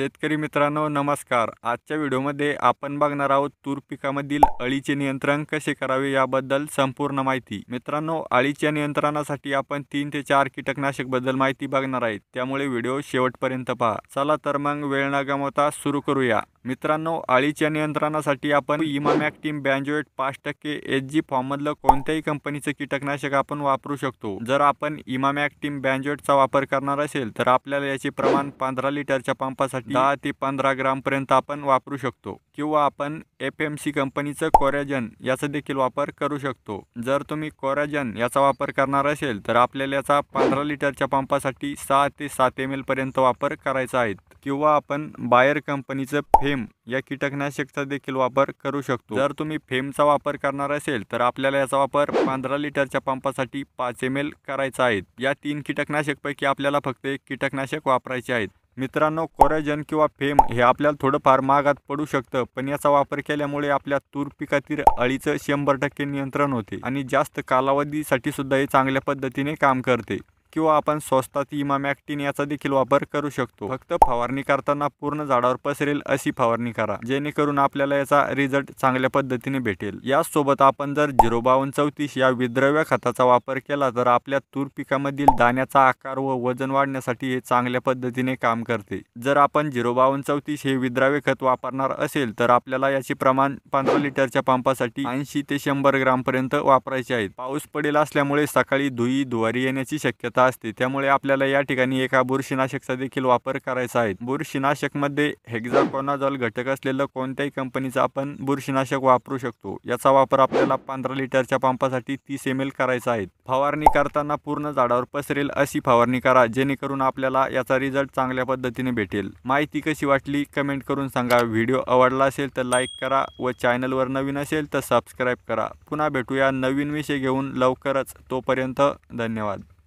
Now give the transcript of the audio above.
शेतकरी मित्रांनो नमस्कार आजच्या व्हिडिओमध्ये आपण बघणार आहोत तूर पिकामधील अळीचे नियंत्रण कसे करावे याबद्दल संपूर्ण माहिती मित्रांनो अळीच्या नियंत्रणासाठी आपण तीन ते चार कीटकनाशक बद्दल माहिती बघणार आहेत त्यामुळे व्हिडिओ शेवटपर्यंत पहा चला तर मग वेळ न गमवता सुरू करूया मित्रांनो आळीच्या नियंत्रणासाठी आपण इमामॅक टीम बँजोएट पाच टक्के एच जी फॉर्ममधलं कोणत्याही कंपनीचं कीटकनाशक आपण वापरू शकतो जर आपण इमामॅक टीम बँजोएटचा वापर करणार असेल तर आपल्याला याचे प्रमाण पंधरा लिटरच्या पंपासाठी दहा ते पंधरा ग्रामपर्यंत आपण वापरू शकतो किंवा आपण एफ एम सी कंपनीचं कोरॅजन याचा देखील वापर करू शकतो जर तुम्ही कोरॅजन याचा वापर करणार असेल तर आपल्याला याचा पंधरा लिटरच्या पंपासाठी सहा ते सात एम पर्यंत वापर करायचा आहे किंवा आपण बायर कंपनीचं फेम फेम या कीटकनाशकचा देखील वापर करू शकतो जर तुम्ही फेमचा वापर करणार असेल तर आपल्याला याचा वापर पंधरा लिटरच्या पंपासाठी पाच एम एल करायचा आहे या तीन कीटकनाशकपैकी आपल्याला फक्त एक कीटकनाशक वापरायचे आहेत मित्रांनो कोरेजन किंवा फेम हे आपल्याला थोडंफार महागात पडू शकतं पण याचा वापर केल्यामुळे आपल्या तूर पिकातील अळीचं शंभर टक्के नियंत्रण होते आणि जास्त कालावधीसाठी सुद्धा हे चांगल्या पद्धतीने काम करते किंवा आपण स्वस्तात इमाम ॲक्टिन याचा देखील वापर करू शकतो फक्त फवारणी करताना पूर्ण झाडावर पसरेल अशी फवारणी करा जेणेकरून आपल्याला याचा रिझल्ट चांगल्या पद्धतीने भेटेल यासोबत आपण जर झिरो बावन्न चौतीस या विद्रव्य खताचा वापर केला तर आपल्या तूर पिकामधील दाण्याचा आकार व वजन वाढण्यासाठी हे चांगल्या पद्धतीने काम करते जर आपण झिरो बावन चौतीस हे विद्राव्य खत वापरणार असेल तर आपल्याला याचे प्रमाण पंधरा लिटरच्या पंपासाठी ऐंशी ते शंभर ग्रामपर्यंत वापरायचे आहेत पाऊस पडेल असल्यामुळे सकाळी धुई धुवारी येण्याची शक्यता असते त्यामुळे आपल्याला या ठिकाणी एका बुरशीनाशकचा देखील वापर करायचा आहे बुरशीनाशकमध्ये हेक्झाकोनाझॉल घटक असलेलं कोणत्याही कंपनीचा आपण बुरशीनाशक वापरू शकतो याचा वापर आपल्याला पंधरा लिटरच्या पंपासाठी तीस एम एल करायचा आहे फवारणी करताना पूर्ण झाडावर पसरेल अशी फवारणी करा जेणेकरून आपल्याला याचा रिझल्ट चांगल्या पद्धतीने भेटेल माहिती कशी वाटली कमेंट करून सांगा व्हिडिओ आवडला असेल तर लाईक करा व चॅनलवर नवीन असेल तर सबस्क्राईब करा पुन्हा भेटूया नवीन विषय घेऊन लवकरच तोपर्यंत धन्यवाद